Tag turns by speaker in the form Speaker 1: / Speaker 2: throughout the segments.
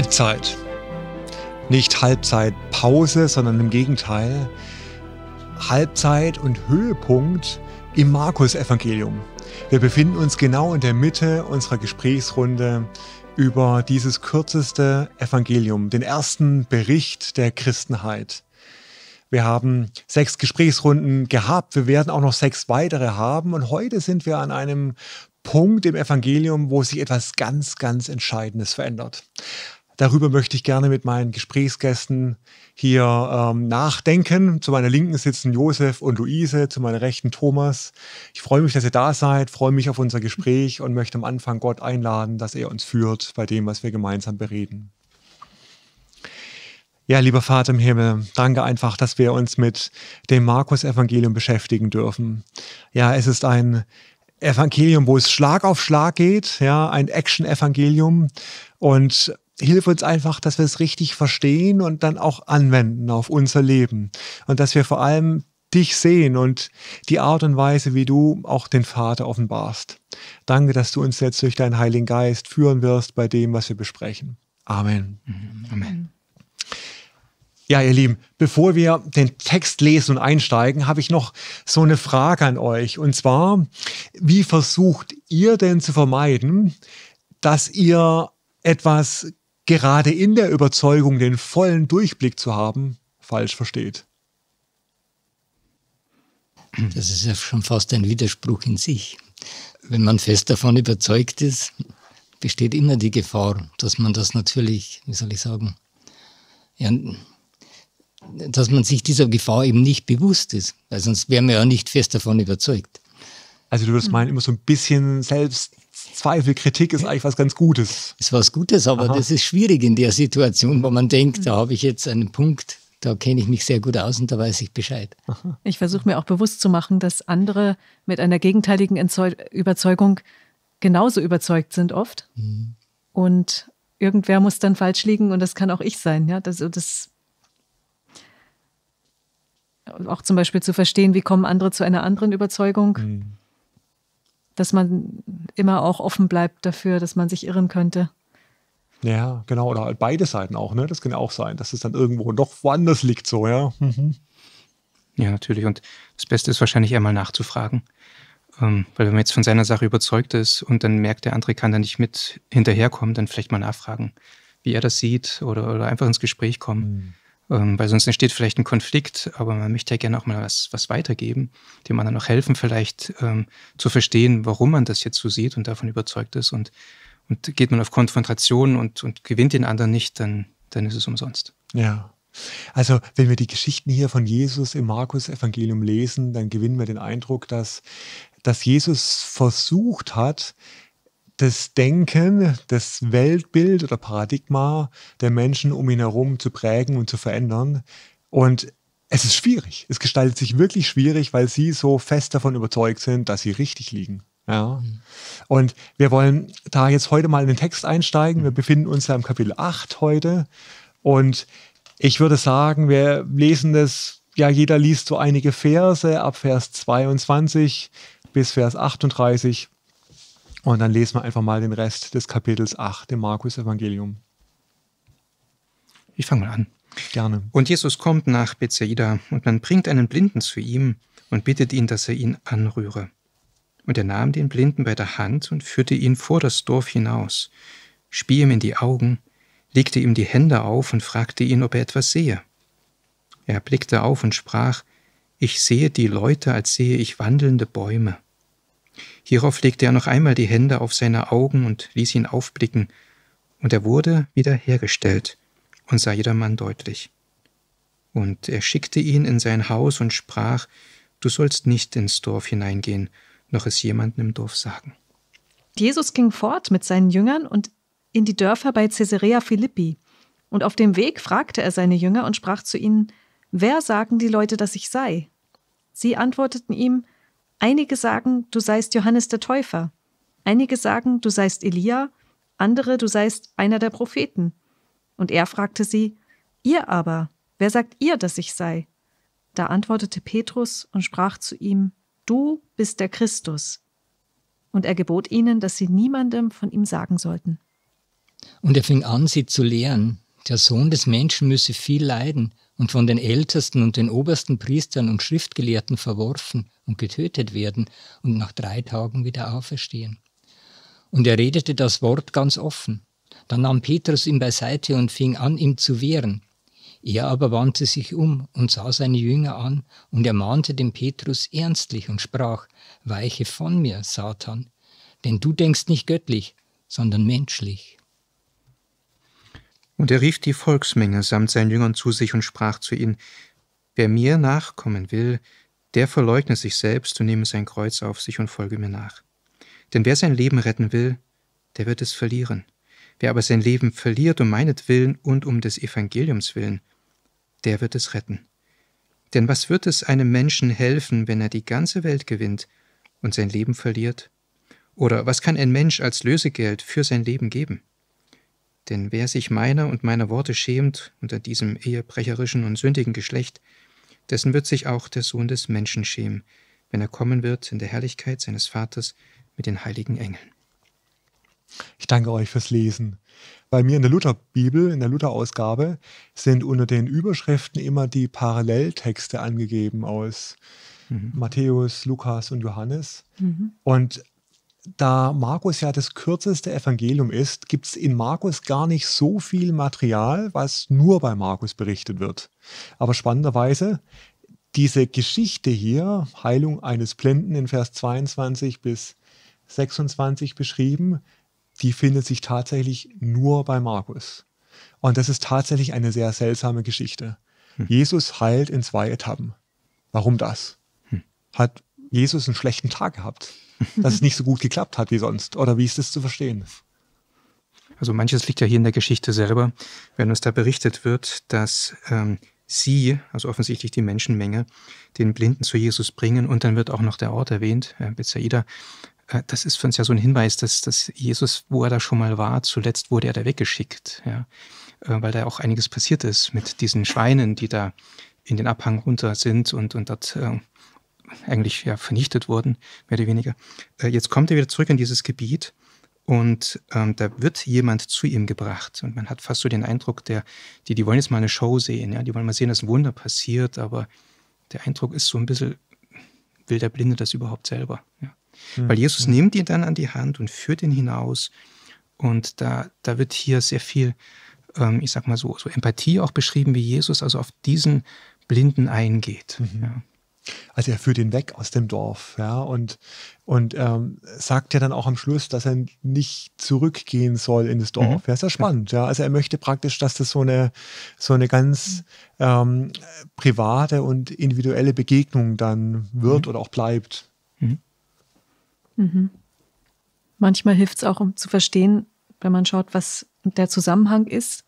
Speaker 1: Halbzeit. Nicht Halbzeitpause, sondern im Gegenteil. Halbzeit und Höhepunkt im Markus-Evangelium. Wir befinden uns genau in der Mitte unserer Gesprächsrunde über dieses kürzeste Evangelium, den ersten Bericht der Christenheit. Wir haben sechs Gesprächsrunden gehabt. Wir werden auch noch sechs weitere haben. Und heute sind wir an einem Punkt im Evangelium, wo sich etwas ganz, ganz Entscheidendes verändert. Darüber möchte ich gerne mit meinen Gesprächsgästen hier ähm, nachdenken. Zu meiner Linken sitzen Josef und Luise, zu meiner Rechten Thomas. Ich freue mich, dass ihr da seid, freue mich auf unser Gespräch und möchte am Anfang Gott einladen, dass er uns führt bei dem, was wir gemeinsam bereden. Ja, lieber Vater im Himmel, danke einfach, dass wir uns mit dem Markus-Evangelium beschäftigen dürfen. Ja, es ist ein Evangelium, wo es Schlag auf Schlag geht, ja, ein Action-Evangelium. Und hilf uns einfach, dass wir es richtig verstehen und dann auch anwenden auf unser Leben. Und dass wir vor allem dich sehen und die Art und Weise, wie du auch den Vater offenbarst. Danke, dass du uns jetzt durch deinen Heiligen Geist führen wirst bei dem, was wir besprechen. Amen.
Speaker 2: Mhm. Amen.
Speaker 1: Ja, ihr Lieben, bevor wir den Text lesen und einsteigen, habe ich noch so eine Frage an euch. Und zwar, wie versucht ihr denn zu vermeiden, dass ihr etwas gerade in der Überzeugung, den vollen Durchblick zu haben, falsch versteht. Das ist ja schon fast ein Widerspruch in sich.
Speaker 3: Wenn man fest davon überzeugt ist, besteht immer die Gefahr, dass man das natürlich, wie soll ich sagen, ja, dass man sich dieser Gefahr eben nicht bewusst ist, weil sonst wären wir ja nicht fest davon überzeugt. Also du würdest hm. meinen, immer so ein bisschen selbst Zweifel, Kritik ist eigentlich was ganz Gutes. Ist was Gutes, aber Aha. das ist schwierig in der Situation, wo man denkt, da habe ich jetzt einen Punkt, da kenne ich mich sehr gut aus und da weiß ich Bescheid. Aha.
Speaker 4: Ich versuche mir auch bewusst zu machen, dass andere mit einer gegenteiligen Überzeugung genauso überzeugt sind oft. Mhm. Und irgendwer muss dann falsch liegen und das kann auch ich sein. Ja? Das, das auch zum Beispiel zu verstehen, wie kommen andere zu einer anderen Überzeugung. Mhm dass man immer auch offen bleibt dafür, dass man sich irren könnte.
Speaker 1: Ja, genau. Oder halt beide Seiten auch, ne? Das kann ja auch sein, dass es dann irgendwo doch woanders liegt, so, ja. Mhm. Ja, natürlich. Und das Beste ist wahrscheinlich einmal nachzufragen. Ähm, weil
Speaker 2: wenn man jetzt von seiner Sache überzeugt ist und dann merkt, der andere kann da nicht mit hinterherkommen, dann vielleicht mal nachfragen, wie er das sieht oder, oder einfach ins Gespräch kommen. Mhm ähm, weil sonst entsteht vielleicht ein Konflikt, aber man möchte ja gerne auch mal was, was weitergeben, dem anderen auch helfen, vielleicht ähm, zu verstehen, warum man das jetzt so sieht und davon überzeugt ist. Und, und geht man auf Konfrontation und, und
Speaker 1: gewinnt den anderen nicht, dann, dann ist es umsonst. Ja. Also, wenn wir die Geschichten hier von Jesus im Markus-Evangelium lesen, dann gewinnen wir den Eindruck, dass, dass Jesus versucht hat, das Denken, das Weltbild oder Paradigma der Menschen um ihn herum zu prägen und zu verändern. Und es ist schwierig. Es gestaltet sich wirklich schwierig, weil sie so fest davon überzeugt sind, dass sie richtig liegen. Ja. Mhm. Und wir wollen da jetzt heute mal in den Text einsteigen. Wir befinden uns ja im Kapitel 8 heute. Und ich würde sagen, wir lesen das, ja, jeder liest so einige Verse ab Vers 22 bis Vers 38 und dann lesen wir einfach mal den Rest des Kapitels 8 im Markus Evangelium. Ich fange mal an. Gerne. Und Jesus kommt nach Bethsaida
Speaker 2: und man bringt einen Blinden zu ihm und bittet ihn, dass er ihn anrühre. Und er nahm den Blinden bei der Hand und führte ihn vor das Dorf hinaus, spie ihm in die Augen, legte ihm die Hände auf und fragte ihn, ob er etwas sehe. Er blickte auf und sprach, Ich sehe die Leute, als sehe ich wandelnde Bäume. Hierauf legte er noch einmal die Hände auf seine Augen und ließ ihn aufblicken, und er wurde wieder hergestellt und sah jedermann deutlich. Und er schickte ihn in sein Haus und sprach, Du sollst nicht ins Dorf hineingehen, noch es jemandem im Dorf sagen.
Speaker 4: Jesus ging fort mit seinen Jüngern und in die Dörfer bei Caesarea Philippi. Und auf dem Weg fragte er seine Jünger und sprach zu ihnen, Wer sagen die Leute, dass ich sei? Sie antworteten ihm, Einige sagen, du seist Johannes der Täufer. Einige sagen, du seist Elia, andere, du seist einer der Propheten. Und er fragte sie, Ihr aber, wer sagt ihr, dass ich sei? Da antwortete Petrus und sprach zu ihm, Du bist der Christus. Und er gebot ihnen, dass sie niemandem von ihm sagen sollten.
Speaker 3: Und er fing an, sie zu lehren, der Sohn des Menschen müsse viel leiden und von den Ältesten und den obersten Priestern und Schriftgelehrten verworfen und getötet werden und nach drei Tagen wieder auferstehen. Und er redete das Wort ganz offen. Dann nahm Petrus ihn beiseite und fing an, ihm zu wehren. Er aber wandte sich um und sah seine Jünger an, und ermahnte den Petrus ernstlich und sprach, Weiche von mir, Satan, denn du denkst nicht göttlich, sondern menschlich.
Speaker 2: Und er rief die Volksmenge samt seinen Jüngern zu sich und sprach zu ihnen, Wer mir nachkommen will, der verleugne sich selbst und nehme sein Kreuz auf sich und folge mir nach. Denn wer sein Leben retten will, der wird es verlieren. Wer aber sein Leben verliert um meinetwillen und um des Evangeliums willen, der wird es retten. Denn was wird es einem Menschen helfen, wenn er die ganze Welt gewinnt und sein Leben verliert? Oder was kann ein Mensch als Lösegeld für sein Leben geben? Denn wer sich meiner und meiner Worte schämt unter diesem ehebrecherischen und sündigen Geschlecht, dessen wird sich auch der Sohn des Menschen schämen, wenn er kommen wird in der Herrlichkeit seines Vaters
Speaker 1: mit den heiligen Engeln. Ich danke euch fürs Lesen. Bei mir in der Lutherbibel, in der Lutherausgabe, sind unter den Überschriften immer die Paralleltexte angegeben aus mhm. Matthäus, Lukas und Johannes. Mhm. Und da Markus ja das kürzeste Evangelium ist, gibt es in Markus gar nicht so viel Material, was nur bei Markus berichtet wird. Aber spannenderweise, diese Geschichte hier, Heilung eines Blinden in Vers 22 bis 26 beschrieben, die findet sich tatsächlich nur bei Markus. Und das ist tatsächlich eine sehr seltsame Geschichte. Hm. Jesus heilt in zwei Etappen. Warum das? Hm. Hat Jesus einen schlechten Tag gehabt? dass es nicht so gut geklappt hat wie sonst? Oder wie ist das zu verstehen? Also manches liegt ja hier in der
Speaker 2: Geschichte selber, wenn uns da berichtet wird, dass ähm, sie, also offensichtlich die Menschenmenge, den Blinden zu Jesus bringen und dann wird auch noch der Ort erwähnt, äh, Bethsaida. Äh, das ist für uns ja so ein Hinweis, dass, dass Jesus, wo er da schon mal war, zuletzt wurde er da weggeschickt, ja? Äh, weil da auch einiges passiert ist mit diesen Schweinen, die da in den Abhang runter sind und, und dort äh, eigentlich ja, vernichtet worden, mehr oder weniger. Äh, jetzt kommt er wieder zurück in dieses Gebiet und ähm, da wird jemand zu ihm gebracht. Und man hat fast so den Eindruck, der, die, die wollen jetzt mal eine Show sehen, ja? die wollen mal sehen, dass ein Wunder passiert, aber der Eindruck ist so ein bisschen, will der Blinde das überhaupt selber? Ja? Mhm. Weil Jesus hm. nimmt ihn dann an die Hand und führt ihn hinaus. Und da, da wird hier sehr viel, ähm, ich sag mal so, so Empathie auch beschrieben, wie Jesus also auf diesen Blinden
Speaker 1: eingeht. Mhm. Ja. Also er führt ihn weg aus dem Dorf, ja, und, und ähm, sagt ja dann auch am Schluss, dass er nicht zurückgehen soll in das mhm. Dorf. Mhm. Ja, ist ja spannend, ja. Also er möchte praktisch, dass das so eine, so eine ganz ähm, private und individuelle Begegnung dann wird mhm. oder auch bleibt. Mhm.
Speaker 4: Mhm. Manchmal hilft es auch, um zu verstehen, wenn man schaut, was der Zusammenhang ist.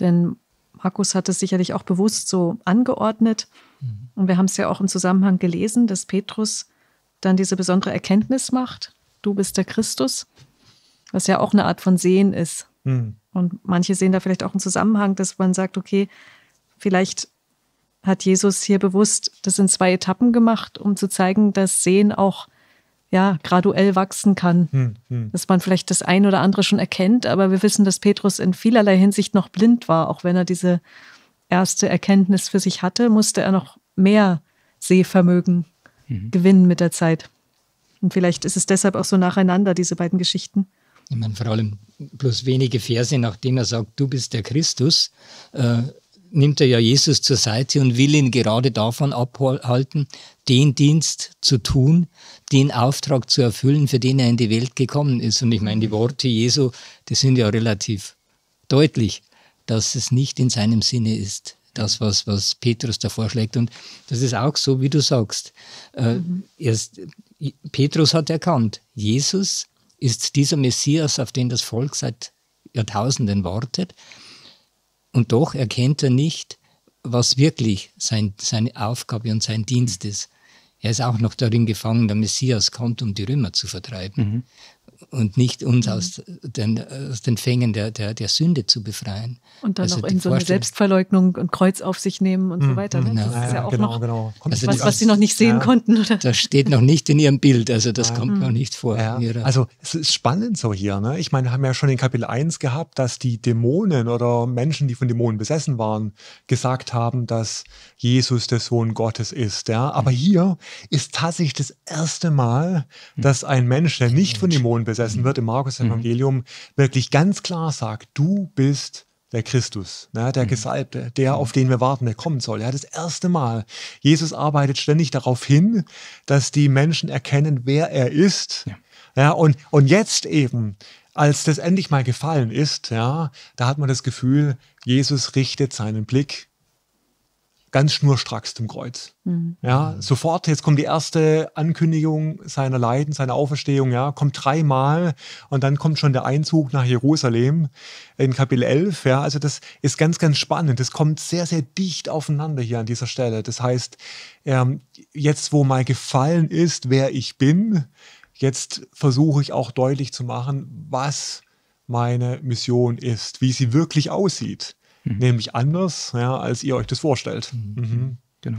Speaker 4: Denn Markus hat es sicherlich auch bewusst so angeordnet. Und wir haben es ja auch im Zusammenhang gelesen, dass Petrus dann diese besondere Erkenntnis macht, du bist der Christus, was ja auch eine Art von Sehen ist. Mhm. Und manche sehen da vielleicht auch einen Zusammenhang, dass man sagt, okay, vielleicht hat Jesus hier bewusst das in zwei Etappen gemacht, um zu zeigen, dass Sehen auch ja, graduell wachsen kann. Hm, hm. Dass man vielleicht das ein oder andere schon erkennt, aber wir wissen, dass Petrus in vielerlei Hinsicht noch blind war, auch wenn er diese erste Erkenntnis für sich hatte, musste er noch mehr Sehvermögen mhm. gewinnen mit der Zeit. Und vielleicht ist es deshalb auch so nacheinander, diese beiden Geschichten.
Speaker 3: Ich meine, vor allem bloß wenige Verse, nachdem er sagt, du bist der Christus, äh, nimmt er ja Jesus zur Seite und will ihn gerade davon abhalten, den Dienst zu tun, den Auftrag zu erfüllen, für den er in die Welt gekommen ist. Und ich meine, die Worte Jesu, die sind ja relativ deutlich dass es nicht in seinem Sinne ist, das, was, was Petrus da vorschlägt. Und das ist auch so, wie du sagst. Äh, mhm. Erst, Petrus hat erkannt, Jesus ist dieser Messias, auf den das Volk seit Jahrtausenden wartet. Und doch erkennt er nicht, was wirklich sein, seine Aufgabe und sein Dienst mhm. ist. Er ist auch noch darin gefangen, der Messias kommt, um die Römer zu vertreiben. Mhm und nicht uns mhm. aus den, aus den Fängen der, der, der Sünde zu befreien. Und dann also auch in so eine
Speaker 4: Selbstverleugnung und Kreuz auf sich nehmen und mhm. so weiter. Ne? Genau. Das ist ja auch genau,
Speaker 3: noch genau. Also
Speaker 1: was, was sie noch nicht sehen ja. konnten. Oder? Das steht noch nicht in ihrem Bild, also das ja. kommt mhm. noch nicht vor. Ja. Also es ist spannend so hier. Ne? Ich meine, wir haben ja schon in Kapitel 1 gehabt, dass die Dämonen oder Menschen, die von Dämonen besessen waren, gesagt haben, dass Jesus der Sohn Gottes ist. Ja? Aber mhm. hier ist tatsächlich das erste Mal, mhm. dass ein Mensch, der nicht von Dämonen besessen wird, im Markus-Evangelium, mhm. wirklich ganz klar sagt, du bist der Christus, ne, der mhm. Gesalbte, der, mhm. auf den wir warten, der kommen soll. Ja, das erste Mal. Jesus arbeitet ständig darauf hin, dass die Menschen erkennen, wer er ist. Ja. ja und, und jetzt eben, als das endlich mal gefallen ist, ja, da hat man das Gefühl, Jesus richtet seinen Blick ganz schnurstracks zum Kreuz. Mhm. Ja, sofort, jetzt kommt die erste Ankündigung seiner Leiden, seiner Auferstehung, ja, kommt dreimal und dann kommt schon der Einzug nach Jerusalem in Kapitel 11, ja, also das ist ganz, ganz spannend, das kommt sehr, sehr dicht aufeinander hier an dieser Stelle, das heißt, ähm, jetzt wo mal gefallen ist, wer ich bin, jetzt versuche ich auch deutlich zu machen, was meine Mission ist, wie sie wirklich aussieht. Mhm. Nämlich anders, ja, als ihr euch das vorstellt. Mhm. mhm. Genau.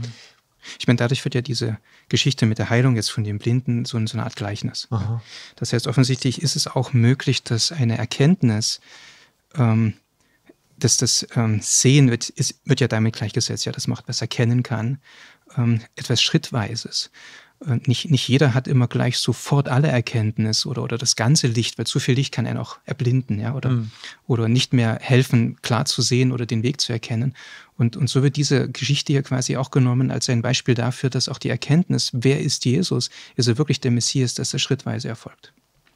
Speaker 2: Ich meine, dadurch wird ja diese Geschichte mit der Heilung jetzt von den Blinden so, so eine Art Gleichnis. Aha. Das heißt, offensichtlich ist es auch möglich, dass eine Erkenntnis, ähm, dass das ähm, Sehen wird, ist, wird ja damit gleichgesetzt, ja, das macht, was kennen kann, ähm, etwas Schrittweises. Äh, nicht, nicht jeder hat immer gleich sofort alle Erkenntnis oder, oder das ganze Licht, weil zu viel Licht kann einen auch erblinden, ja, oder, mhm. oder nicht mehr helfen, klar zu sehen oder den Weg zu erkennen. Und, und so wird diese Geschichte hier quasi auch genommen als ein Beispiel dafür, dass auch die Erkenntnis, wer ist Jesus, ist er wirklich der Messias, dass er schrittweise erfolgt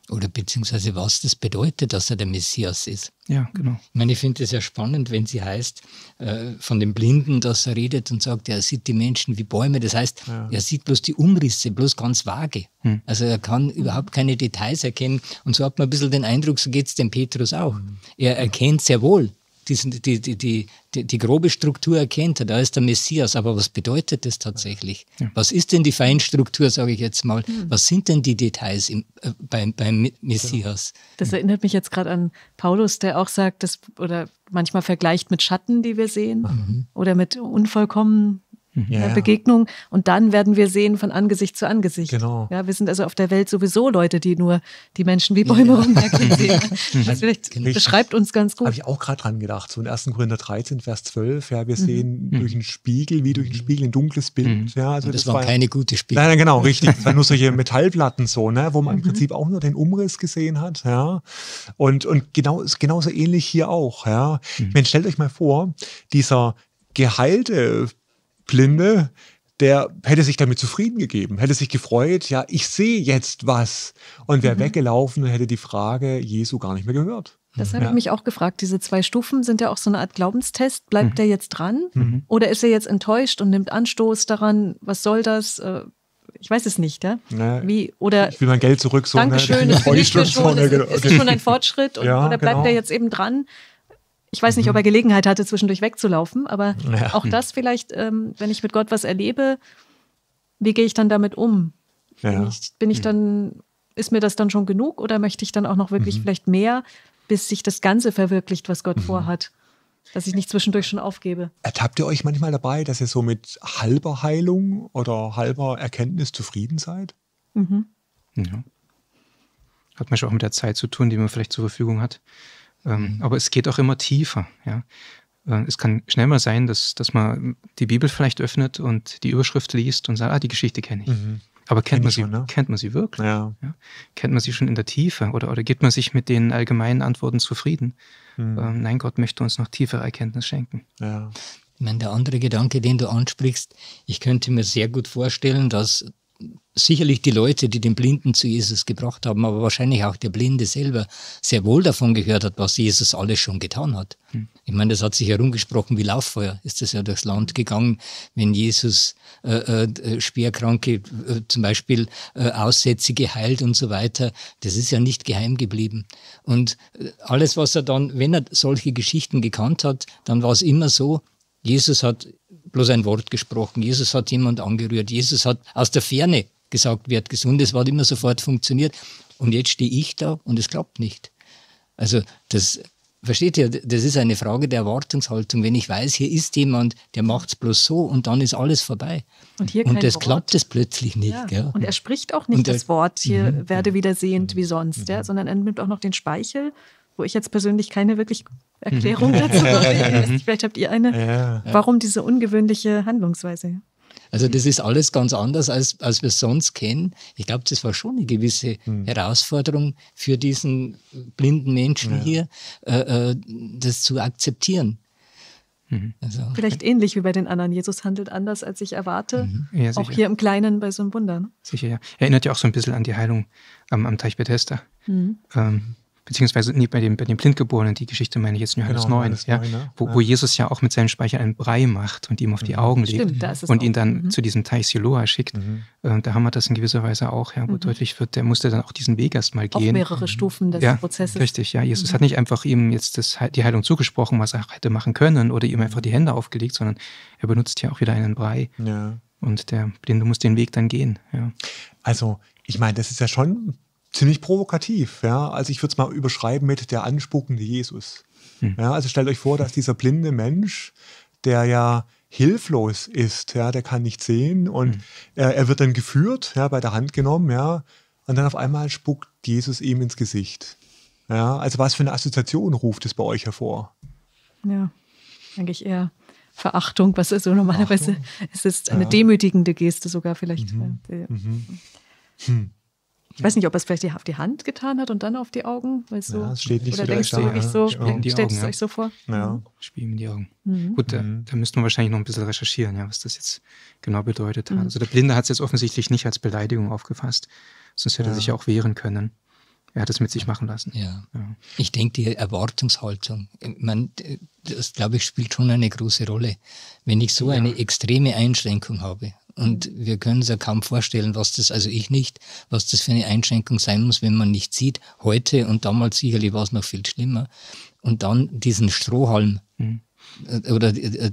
Speaker 2: oder beziehungsweise was das bedeutet, dass er der Messias ist. Ja, genau. Ich meine, ich
Speaker 3: finde es ja spannend, wenn sie heißt, äh, von dem Blinden, dass er redet und sagt, er sieht die Menschen wie Bäume. Das heißt, ja. er sieht bloß die Umrisse, bloß ganz vage. Hm. Also er kann überhaupt keine Details erkennen. Und so hat man ein bisschen den Eindruck, so geht es dem Petrus auch. Hm. Er erkennt sehr wohl, diesen, die, die, die, die, grobe Struktur erkennt da ist der Messias. Aber was bedeutet das tatsächlich? Ja. Was ist denn die Feinstruktur, sage ich jetzt mal? Mhm. Was sind denn die Details im, äh, beim, beim genau. Messias?
Speaker 4: Das erinnert mich jetzt gerade an Paulus, der auch sagt, dass, oder manchmal vergleicht mit Schatten, die wir sehen, mhm. oder mit unvollkommen Mhm. Ja, ja. Begegnung. Und dann werden wir sehen von Angesicht zu Angesicht. Genau. Ja, wir sind also auf der Welt sowieso Leute, die nur die Menschen wie Bäume ja. rumwerkeln mhm. Das vielleicht also, beschreibt
Speaker 1: uns ganz gut. Habe ich auch gerade dran gedacht. So in 1. Korinther 13, Vers 12. Ja, wir mhm. sehen mhm. durch einen Spiegel, wie durch einen Spiegel, ein dunkles Bild. Mhm. Ja, also das, das waren keine gute Spiegel. Nein, nein, genau, richtig. Das waren nur solche Metallplatten so, ne, wo man im mhm. Prinzip auch nur den Umriss gesehen hat. Ja. Und, und genau, genauso ähnlich hier auch. Ja. Mhm. Man stellt euch mal vor, dieser geheilte Blinde, der hätte sich damit zufrieden gegeben, hätte sich gefreut, ja, ich sehe jetzt was und wäre mhm. weggelaufen und hätte die Frage Jesu gar nicht mehr gehört. Das habe ja. ich mich
Speaker 4: auch gefragt. Diese zwei Stufen sind ja auch so eine Art Glaubenstest. Bleibt mhm. der jetzt dran mhm. oder ist er jetzt enttäuscht und nimmt Anstoß daran? Was soll das? Äh, ich weiß es nicht, ja? Na, Wie, oder ich will mein Geld zurück. So, ne? Dankeschön, ne? ich bin nicht schon, ist, ist schon ein Fortschritt und, ja, oder bleibt genau. er jetzt eben dran? Ich weiß nicht, ob er mhm. Gelegenheit hatte, zwischendurch wegzulaufen, aber ja. auch das vielleicht, ähm, wenn ich mit Gott was erlebe, wie gehe ich dann damit um? Ja. Bin, ich, bin ich, mhm. dann, ist mir das dann schon genug oder möchte ich dann auch noch wirklich mhm. vielleicht mehr, bis sich das Ganze verwirklicht, was Gott mhm. vorhat? Dass ich nicht zwischendurch schon aufgebe.
Speaker 1: Ertappt ihr euch manchmal dabei, dass ihr so mit halber Heilung oder halber Erkenntnis zufrieden seid? Mhm. Ja.
Speaker 2: Hat man schon auch mit der Zeit zu tun, die man vielleicht zur Verfügung hat. Ähm, aber es geht auch immer tiefer. Ja? Äh, es kann schnell mal sein, dass, dass man die Bibel vielleicht öffnet und die Überschrift liest und sagt, ah, die Geschichte kenne ich. Mhm. Aber kennt Kenn man, sie, schon, ne? kennt man sie wirklich? Ja. Ja? Kennt man sie schon in der Tiefe? Oder, oder gibt man sich mit den allgemeinen Antworten zufrieden? Mhm. Ähm, nein, Gott möchte uns noch tiefere Erkenntnis schenken. Ja. Ich meine, der andere Gedanke, den du ansprichst, ich
Speaker 3: könnte mir sehr gut vorstellen, dass sicherlich die Leute, die den Blinden zu Jesus gebracht haben, aber wahrscheinlich auch der Blinde selber sehr wohl davon gehört hat, was Jesus alles schon getan hat. Hm. Ich meine, das hat sich herumgesprochen wie Lauffeuer, ist das ja durchs Land gegangen, wenn Jesus äh, äh, äh Schwerkranke, äh, zum Beispiel äh, Aussätzige heilt und so weiter. Das ist ja nicht geheim geblieben. Und äh, alles, was er dann, wenn er solche Geschichten gekannt hat, dann war es immer so, Jesus hat bloß ein Wort gesprochen. Jesus hat jemand angerührt. Jesus hat aus der Ferne gesagt, wird gesund. Es hat immer sofort funktioniert. Und jetzt stehe ich da und es klappt nicht. Also das versteht ihr, das ist eine Frage der Erwartungshaltung. Wenn ich weiß, hier ist jemand, der macht es bloß so und dann ist alles vorbei.
Speaker 4: Und, hier und das Wort.
Speaker 3: klappt es plötzlich nicht. Ja. Und er spricht auch nicht er, das Wort, hier mh,
Speaker 4: werde wieder sehend mh, wie sonst, mh. ja, mhm. sondern er nimmt auch noch den Speichel, wo ich jetzt persönlich keine wirklich Erklärung mhm. dazu. Mhm. Vielleicht habt ihr eine. Warum diese ungewöhnliche Handlungsweise?
Speaker 3: Also das ist alles ganz anders, als, als wir es sonst kennen. Ich glaube, das war schon eine gewisse hm. Herausforderung für diesen blinden Menschen ja. hier, äh, äh das zu
Speaker 2: akzeptieren. Mhm. Also.
Speaker 4: Vielleicht ähnlich wie bei den anderen. Jesus handelt anders, als ich erwarte. Ja, auch hier im Kleinen bei so einem Wunder. Ne?
Speaker 2: Sicher, ja. Erinnert ja auch so ein bisschen an die Heilung am, am Teich Bethesda. Mhm. Ähm, beziehungsweise nee, bei dem, bei dem Blindgeborenen, die Geschichte meine ich jetzt in Johannes genau, 9, ja, 9 ne? ja, wo, ja. Jesus ja auch mit seinem Speicher einen Brei macht und ihm auf die mhm. Augen legt Stimmt, und ihn dann mhm. zu diesem Teich Siloa schickt. Mhm. Ähm, da haben wir das in gewisser Weise auch, ja, wo mhm. deutlich wird, der musste dann auch diesen Weg erstmal gehen. Auf mehrere mhm.
Speaker 4: Stufen des Prozesses. Richtig, ja. Jesus hat nicht
Speaker 2: einfach ihm jetzt das, die Heilung zugesprochen, was er hätte machen können oder ihm einfach die Hände aufgelegt, sondern er benutzt ja auch wieder einen Brei.
Speaker 1: Und der Blinde muss den Weg dann gehen. Also, ich meine, das ist ja schon ziemlich provokativ. Ja? Also ich würde es mal überschreiben mit der anspuckende Jesus. Hm. Ja, also stellt euch vor, dass dieser blinde Mensch, der ja hilflos ist, ja, der kann nicht sehen und hm. er, er wird dann geführt, ja, bei der Hand genommen, ja, und dann auf einmal spuckt Jesus ihm ins Gesicht. Ja, also was für eine Assoziation ruft es bei euch hervor?
Speaker 4: Ja, eigentlich eher Verachtung, was ist so normalerweise, Achtung. es ist eine ja. demütigende Geste sogar vielleicht. Mhm. Mhm. Hm. Ich weiß nicht, ob er es vielleicht auf die Hand getan hat und dann auf die Augen. Weil so, ja, das steht nicht oder so denkst du wirklich so, stellst du es euch so vor?
Speaker 2: Ja. Mhm. Spiel ihm in die Augen. Mhm. Gut, da, mhm. da müssten wir wahrscheinlich noch ein bisschen recherchieren, ja, was das jetzt genau bedeutet hat. Mhm. Also der Blinde hat es jetzt offensichtlich nicht als Beleidigung aufgefasst, sonst hätte ja. er sich ja auch wehren können. Er hat es mit sich machen lassen. Ja. ja. Ich denke, die Erwartungshaltung, man,
Speaker 3: das glaube ich, spielt schon eine große Rolle. Wenn ich so ja. eine extreme Einschränkung habe, und mhm. wir können uns ja kaum vorstellen, was das, also ich nicht, was das für eine Einschränkung sein muss, wenn man nicht sieht. Heute und damals sicherlich war es noch viel schlimmer. Und dann diesen Strohhalm mhm. Äh, oder äh, äh,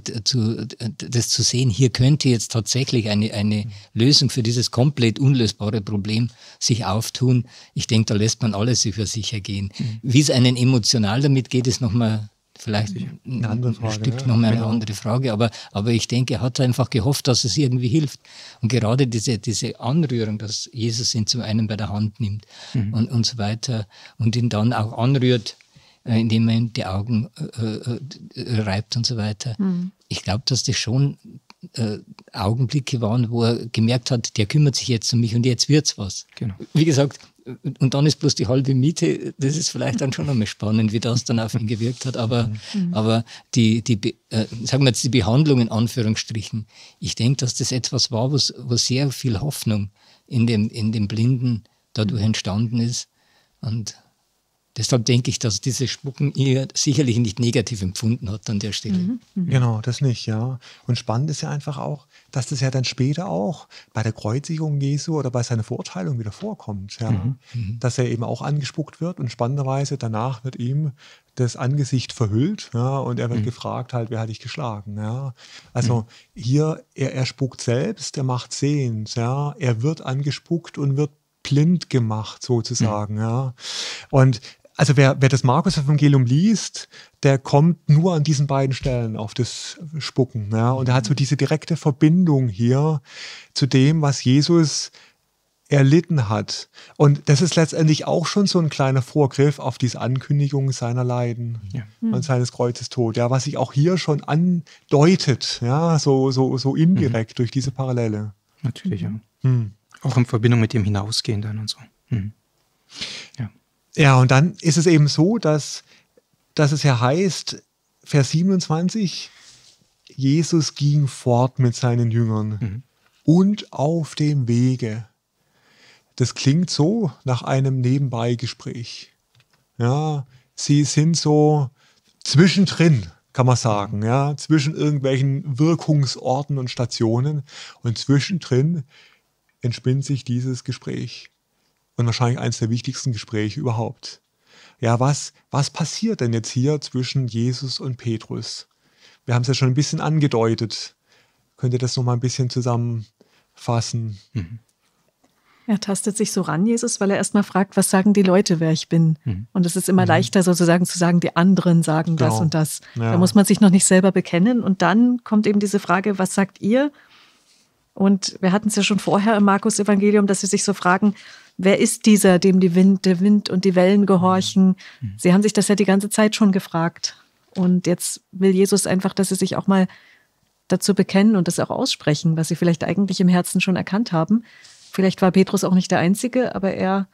Speaker 3: das zu sehen, hier könnte jetzt tatsächlich eine, eine mhm. Lösung für dieses komplett unlösbare Problem sich auftun. Ich denke, da lässt man alles über sich ergehen. Mhm. Wie es einen emotional damit geht, ist nochmal Vielleicht eine andere Frage, steckt ne? ja. nochmal eine andere Frage, aber, aber ich denke, er hat einfach gehofft, dass es irgendwie hilft. Und gerade diese, diese Anrührung, dass Jesus ihn zum einen bei der Hand nimmt mhm. und, und so weiter und ihn dann auch anrührt, äh, indem er ihm die Augen äh, äh, äh, reibt und so weiter. Mhm. Ich glaube, dass das schon äh, Augenblicke waren, wo er gemerkt hat, der kümmert sich jetzt um mich und jetzt wird es was. Genau. Wie gesagt, und dann ist bloß die halbe Miete, das ist vielleicht dann schon nochmal spannend, wie das dann auf ihn gewirkt hat. Aber, mhm. aber die, die äh, sagen wir jetzt die Behandlung in Anführungsstrichen, ich denke, dass das etwas war, was, was sehr viel Hoffnung in dem, in dem Blinden dadurch entstanden ist. Und Deshalb denke ich, dass dieses Spucken ihr sicherlich nicht negativ
Speaker 1: empfunden hat an der Stelle. Mhm. Mhm. Genau, das nicht, ja. Und spannend ist ja einfach auch, dass das ja dann später auch bei der Kreuzigung Jesu oder bei seiner Verurteilung wieder vorkommt. Ja? Mhm, mhm. Dass er eben auch angespuckt wird und spannenderweise danach wird ihm das Angesicht verhüllt ja? und er wird mhm. gefragt halt, wer hat dich geschlagen? Ja? Also mhm. hier, er, er spuckt selbst, er macht sehend, ja? er wird angespuckt und wird blind gemacht sozusagen. Mhm. Ja. Und also wer, wer das Markus-Evangelium liest, der kommt nur an diesen beiden Stellen auf das Spucken. Ne? Und er hat so mhm. diese direkte Verbindung hier zu dem, was Jesus erlitten hat. Und das ist letztendlich auch schon so ein kleiner Vorgriff auf diese Ankündigung seiner Leiden mhm. ja. Mhm. und seines Kreuzes Tod, ja, was sich auch hier schon andeutet, ja, so, so, so indirekt mhm. durch diese Parallele. Natürlich, ja.
Speaker 2: Mhm. Auch in Verbindung mit dem Hinausgehen dann und so. Mhm.
Speaker 1: Ja. Ja, und dann ist es eben so, dass, dass es ja heißt, Vers 27, Jesus ging fort mit seinen Jüngern mhm. und auf dem Wege. Das klingt so nach einem Nebenbeigespräch. Ja, sie sind so zwischendrin, kann man sagen, ja, zwischen irgendwelchen Wirkungsorten und Stationen und zwischendrin entspinnt sich dieses Gespräch und wahrscheinlich eines der wichtigsten Gespräche überhaupt. Ja, was, was passiert denn jetzt hier zwischen Jesus und Petrus? Wir haben es ja schon ein bisschen angedeutet. Könnt ihr das nochmal ein bisschen zusammenfassen? Mhm.
Speaker 4: Er tastet sich so ran, Jesus, weil er erstmal fragt, was sagen die Leute, wer ich bin. Mhm. Und es ist immer mhm. leichter sozusagen zu sagen, die anderen sagen genau. das und das. Ja. Da muss man sich noch nicht selber bekennen. Und dann kommt eben diese Frage, was sagt ihr? Und wir hatten es ja schon vorher im Markus Evangelium, dass sie sich so fragen, wer ist dieser, dem die Wind, der Wind und die Wellen gehorchen? Mhm. Sie haben sich das ja die ganze Zeit schon gefragt. Und jetzt will Jesus einfach, dass sie sich auch mal dazu bekennen und das auch aussprechen, was sie vielleicht eigentlich im Herzen schon erkannt haben. Vielleicht war Petrus auch nicht der Einzige, aber er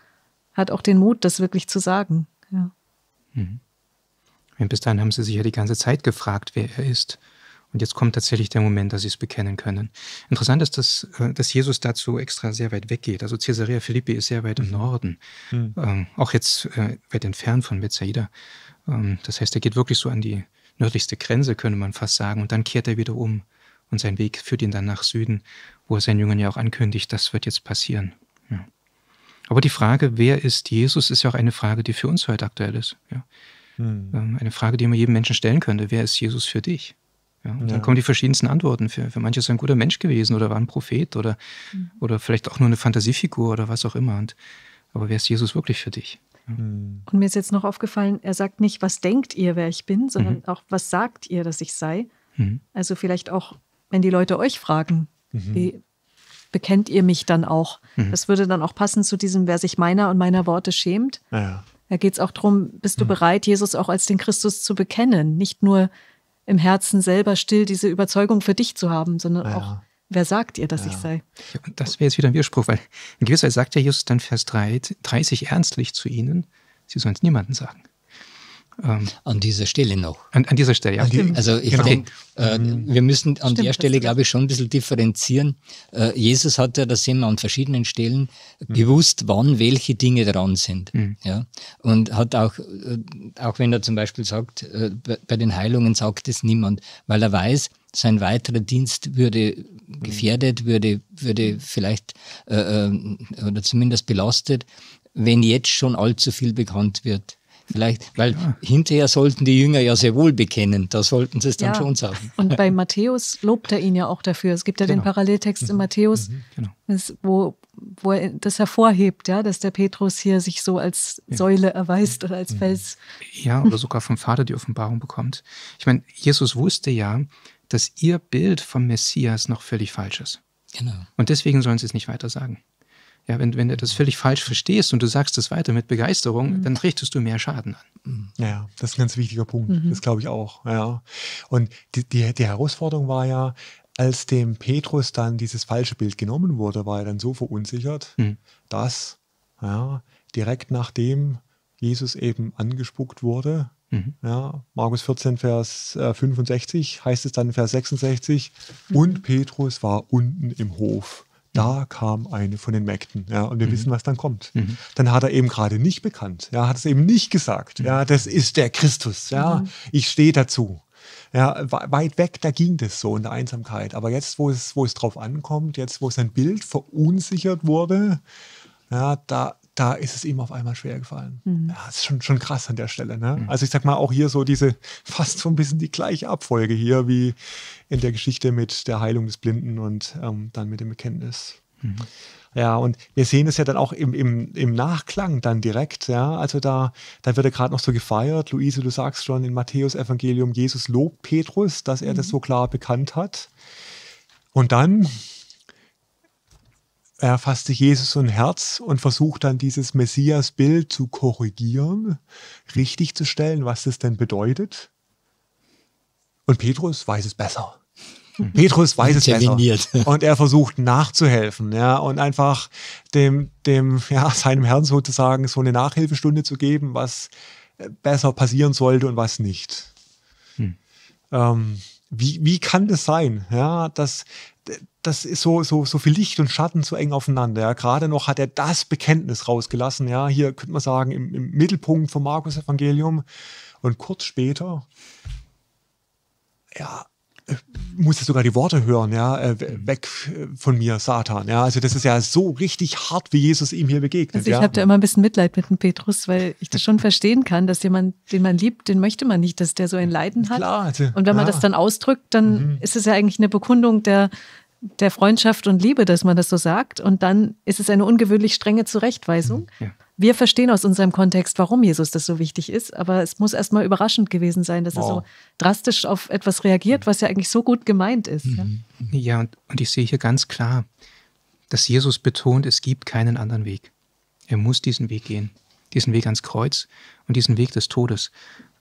Speaker 4: hat auch den Mut, das wirklich zu sagen. Ja. Mhm.
Speaker 2: Bis dahin haben sie sich ja die ganze Zeit gefragt, wer er ist. Und jetzt kommt tatsächlich der Moment, dass sie es bekennen können. Interessant ist, dass, äh, dass Jesus dazu extra sehr weit weggeht. Also Caesarea Philippi ist sehr weit im Norden, mhm. ähm, auch jetzt äh, weit entfernt von Bethsaida. Ähm, das heißt, er geht wirklich so an die nördlichste Grenze, könnte man fast sagen. Und dann kehrt er wieder um. Und sein Weg führt ihn dann nach Süden, wo er seinen Jüngern ja auch ankündigt, das wird jetzt passieren. Ja. Aber die Frage, wer ist Jesus, ist ja auch eine Frage, die für uns heute aktuell ist. Ja. Hm. Ähm, eine Frage, die man jedem Menschen stellen könnte. Wer ist Jesus für dich? Ja, und ja. dann kommen die verschiedensten Antworten. Für, für manche ist er ein guter Mensch gewesen oder war ein Prophet oder, mhm. oder vielleicht auch nur eine Fantasiefigur oder was auch immer. Und, aber wer ist Jesus wirklich für dich?
Speaker 1: Mhm.
Speaker 4: Und mir ist jetzt noch aufgefallen, er sagt nicht, was denkt ihr, wer ich bin, sondern mhm. auch, was sagt ihr, dass ich sei? Mhm. Also vielleicht auch, wenn die Leute euch fragen, mhm. wie bekennt ihr mich dann auch? Mhm. Das würde dann auch passen zu diesem, wer sich meiner und meiner Worte schämt. Ja. Da geht es auch darum, bist du bereit, Jesus auch als den Christus zu bekennen? Nicht nur im Herzen selber still diese Überzeugung für dich zu haben, sondern ah, ja. auch, wer sagt ihr, dass ja. ich sei?
Speaker 2: Und das wäre jetzt wieder ein Widerspruch, weil in gewisser Weise sagt ja Jesus dann Vers 30 ernstlich zu ihnen, sie sollen es niemandem sagen. Ähm, an dieser Stelle noch. An, an dieser
Speaker 3: Stelle, ja. also ich genau. denke, äh, mhm. wir müssen an Stimmt, der Stelle, glaube ich, schon ein bisschen differenzieren. Äh, Jesus hat ja, das sehen wir an verschiedenen Stellen, mhm. gewusst, wann welche Dinge dran sind. Mhm. Ja? Und hat auch, äh, auch wenn er zum Beispiel sagt, äh, bei den Heilungen sagt es niemand, weil er weiß, sein weiterer Dienst würde gefährdet, würde, würde vielleicht äh, äh, oder zumindest belastet, wenn jetzt schon allzu viel bekannt wird. Vielleicht, weil ja. hinterher sollten die Jünger ja sehr wohl bekennen, da sollten sie es dann ja. schon sagen. Und bei
Speaker 4: Matthäus lobt er ihn ja auch dafür. Es gibt ja genau. den Paralleltext mhm. in Matthäus, mhm. genau. wo, wo er das hervorhebt, ja, dass der Petrus hier sich so als ja. Säule erweist oder als mhm. Fels.
Speaker 2: Ja, oder sogar vom Vater die Offenbarung bekommt. Ich meine, Jesus wusste ja, dass ihr Bild vom Messias noch völlig falsch ist. Genau. Und deswegen sollen sie es nicht weiter sagen. Ja, wenn, wenn du das völlig falsch verstehst und du sagst das weiter mit
Speaker 1: Begeisterung, mhm. dann richtest du mehr Schaden an. Mhm. Ja, das ist ein ganz wichtiger Punkt. Mhm. Das glaube ich auch. Ja. Und die, die, die Herausforderung war ja, als dem Petrus dann dieses falsche Bild genommen wurde, war er dann so verunsichert, mhm. dass ja, direkt nachdem Jesus eben angespuckt wurde, Mhm. Ja, Markus 14, Vers 65 äh, heißt es dann, Vers 66, mhm. und Petrus war unten im Hof da kam eine von den Mägden. Ja, und wir mhm. wissen, was dann kommt. Mhm. Dann hat er eben gerade nicht bekannt. Ja, hat es eben nicht gesagt. Mhm. Ja, das ist der Christus. Ja, mhm. ich stehe dazu. Ja, weit weg, da ging das so in der Einsamkeit. Aber jetzt, wo es, wo es drauf ankommt, jetzt, wo sein Bild verunsichert wurde, ja, da da ist es ihm auf einmal schwer gefallen. Mhm. Ja, ist schon, schon krass an der Stelle. Ne? Mhm. Also ich sag mal, auch hier so diese, fast so ein bisschen die gleiche Abfolge hier wie in der Geschichte mit der Heilung des Blinden und ähm, dann mit dem Bekenntnis. Mhm. Ja, und wir sehen es ja dann auch im, im, im Nachklang dann direkt, ja. Also da, da wird er gerade noch so gefeiert. Luise, du sagst schon in Matthäus Evangelium, Jesus lobt Petrus, dass er das mhm. so klar bekannt hat. Und dann er fasst sich Jesus so ein Herz und versucht dann dieses Messias-Bild zu korrigieren, richtig zu stellen, was das denn bedeutet. Und Petrus weiß es besser. Petrus weiß es besser. Und er versucht nachzuhelfen, ja, und einfach dem, dem, ja, seinem Herrn sozusagen so eine Nachhilfestunde zu geben, was besser passieren sollte und was nicht. Hm. Ähm, wie, wie kann das sein, ja, dass das ist so, so, so viel Licht und Schatten so eng aufeinander. Ja. Gerade noch hat er das Bekenntnis rausgelassen. Ja. Hier könnte man sagen, im, im Mittelpunkt vom Markus-Evangelium. Und kurz später, ja, äh, musste sogar die Worte hören, ja, äh, mhm. weg äh, von mir, Satan. Ja, also das ist ja so richtig hart, wie Jesus ihm hier begegnet. Also ich ja. habe da immer
Speaker 4: ein bisschen Mitleid mit dem Petrus, weil ich das schon verstehen kann, dass jemand, den man liebt, den möchte man nicht, dass der so ein Leiden hat. Klar, also, und wenn man ja. das dann ausdrückt, dann mhm. ist es ja eigentlich eine Bekundung der, der Freundschaft und Liebe, dass man das so sagt. Und dann ist es eine ungewöhnlich strenge Zurechtweisung. Mhm. Ja wir verstehen aus unserem Kontext, warum Jesus das so wichtig ist, aber es muss erstmal überraschend gewesen sein, dass wow. er so drastisch auf etwas reagiert, was ja eigentlich so gut gemeint ist. Mhm.
Speaker 2: Ja, und, und ich sehe hier ganz klar, dass Jesus betont, es gibt keinen anderen Weg. Er muss diesen Weg gehen, diesen Weg ans Kreuz und diesen Weg des Todes.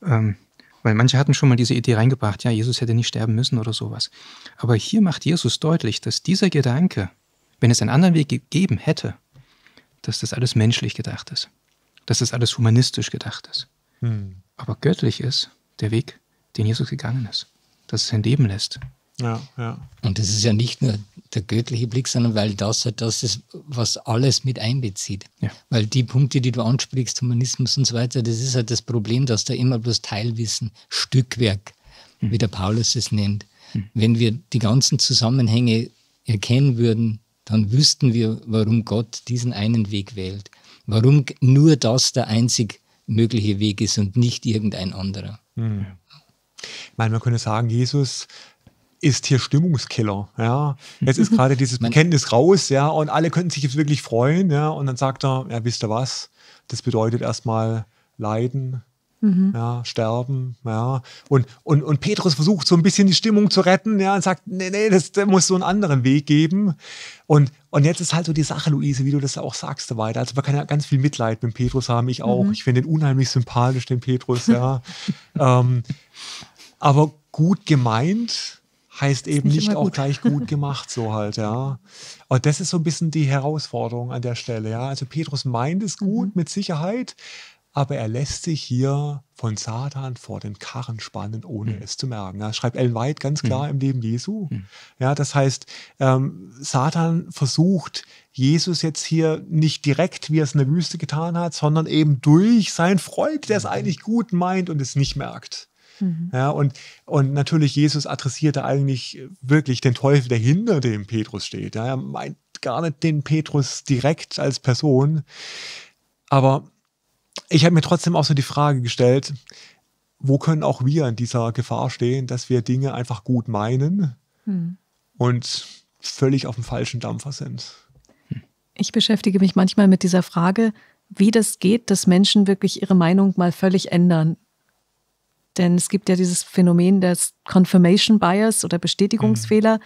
Speaker 2: Ähm, weil manche hatten schon mal diese Idee reingebracht, ja, Jesus hätte nicht sterben müssen oder sowas. Aber hier macht Jesus deutlich, dass dieser Gedanke, wenn es einen anderen Weg gegeben hätte, dass das alles menschlich gedacht ist, dass das alles humanistisch gedacht ist. Hm. Aber göttlich ist der Weg, den Jesus gegangen ist, dass es sein Leben lässt. Ja, ja. Und das ist ja nicht nur der göttliche Blick,
Speaker 3: sondern weil das halt das ist, was alles mit einbezieht. Ja. Weil die Punkte, die du ansprichst, Humanismus und so weiter, das ist halt das Problem, dass da immer bloß Teilwissen, Stückwerk, hm. wie der Paulus es nennt. Hm. Wenn wir die ganzen Zusammenhänge erkennen würden, dann wüssten wir, warum Gott diesen einen Weg wählt, warum nur das der einzig mögliche Weg ist und nicht irgendein anderer.
Speaker 1: Hm. Ich meine, man könnte sagen, Jesus ist hier Stimmungskiller. Ja, jetzt ist gerade dieses Bekenntnis raus, ja, und alle könnten sich jetzt wirklich freuen, ja, und dann sagt er, ja, wisst ihr was? Das bedeutet erstmal Leiden, Mhm. Ja, sterben, ja. Und, und, und Petrus versucht so ein bisschen die Stimmung zu retten, ja, und sagt, nee, nee, das, das muss so einen anderen Weg geben. Und, und jetzt ist halt so die Sache, Luise, wie du das auch sagst weiter. Also man kann ja ganz viel Mitleid mit Petrus haben, ich auch. Mhm. Ich finde den unheimlich sympathisch, den Petrus, ja. ähm, aber gut gemeint heißt eben nicht, nicht auch gleich gut gemacht, so halt, ja. Und das ist so ein bisschen die Herausforderung an der Stelle, ja. Also Petrus meint es gut, mhm. mit Sicherheit, aber er lässt sich hier von Satan vor den Karren spannen, ohne mhm. es zu merken. Das schreibt Ellen White ganz klar mhm. im Leben Jesu. Mhm. Ja, das heißt, ähm, Satan versucht Jesus jetzt hier nicht direkt, wie er es in der Wüste getan hat, sondern eben durch seinen Freund, der es mhm. eigentlich gut meint und es nicht merkt. Mhm. Ja, und, und natürlich, Jesus adressierte eigentlich wirklich den Teufel, der hinter dem Petrus steht. Ja, er meint gar nicht den Petrus direkt als Person. Aber ich habe mir trotzdem auch so die Frage gestellt, wo können auch wir in dieser Gefahr stehen, dass wir Dinge einfach gut meinen hm. und völlig auf dem falschen Dampfer sind?
Speaker 4: Ich beschäftige mich manchmal mit dieser Frage, wie das geht, dass Menschen wirklich ihre Meinung mal völlig ändern. Denn es gibt ja dieses Phänomen des Confirmation Bias oder Bestätigungsfehler, mhm.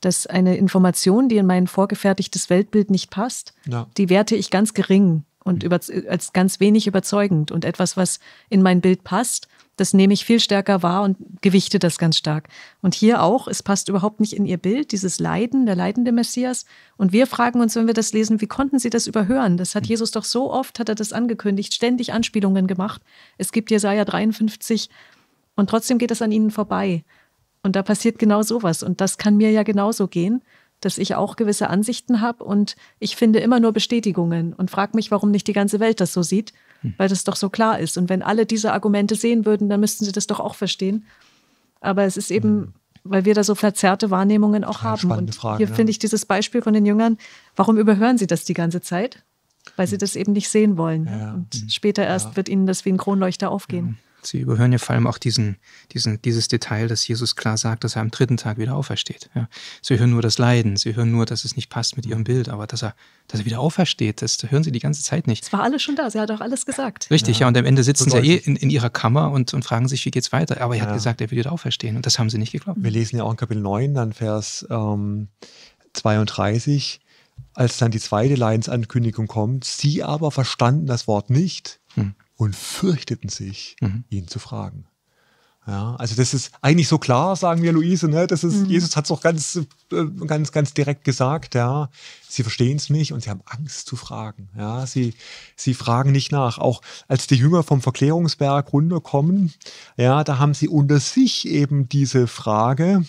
Speaker 4: dass eine Information, die in mein vorgefertigtes Weltbild nicht passt, ja. die werte ich ganz gering und über, als ganz wenig überzeugend und etwas, was in mein Bild passt, das nehme ich viel stärker wahr und gewichte das ganz stark. Und hier auch, es passt überhaupt nicht in ihr Bild, dieses Leiden, der leidende Messias. Und wir fragen uns, wenn wir das lesen, wie konnten sie das überhören? Das hat hm. Jesus doch so oft, hat er das angekündigt, ständig Anspielungen gemacht. Es gibt Jesaja 53 und trotzdem geht das an ihnen vorbei. Und da passiert genau sowas. Und das kann mir ja genauso gehen dass ich auch gewisse Ansichten habe und ich finde immer nur Bestätigungen und frage mich, warum nicht die ganze Welt das so sieht, hm. weil das doch so klar ist. Und wenn alle diese Argumente sehen würden, dann müssten sie das doch auch verstehen. Aber es ist eben, hm. weil wir da so verzerrte Wahrnehmungen auch ja, haben. Und Frage, hier ja. finde ich dieses Beispiel von den Jüngern, warum überhören sie das die ganze Zeit? Weil sie hm. das eben nicht sehen wollen. Ja, ne? und später erst wird ihnen das wie ein Kronleuchter aufgehen.
Speaker 2: Sie überhören ja vor allem auch diesen, diesen, dieses Detail, dass Jesus klar sagt, dass er am dritten Tag wieder aufersteht. Ja. Sie hören nur das Leiden, sie hören nur, dass es nicht passt mit ihrem Bild, aber dass er, dass er wieder aufersteht, das hören sie die ganze Zeit nicht. Es war alles schon da, sie hat auch alles
Speaker 4: gesagt. Richtig, ja, ja und am Ende sitzen so sie ja
Speaker 2: eh in, in, ihrer Kammer und, und fragen sich, wie geht's weiter. Aber er hat gesagt, er wird wieder auferstehen
Speaker 1: und das haben sie nicht geglaubt. Wir lesen ja auch in Kapitel 9, dann Vers ähm, 32 als dann die zweite Leidensankündigung kommt, sie aber verstanden das Wort nicht, hm und fürchteten sich, mhm. ihn zu fragen. Ja, also das ist eigentlich so klar, sagen wir Luise, ne? Das ist, mhm. Jesus hat es auch ganz, äh, ganz, ganz direkt gesagt, ja. Sie verstehen es nicht und sie haben Angst zu fragen. Ja, sie, sie fragen nicht nach. Auch als die Jünger vom Verklärungsberg runterkommen, ja, da haben sie unter sich eben diese Frage,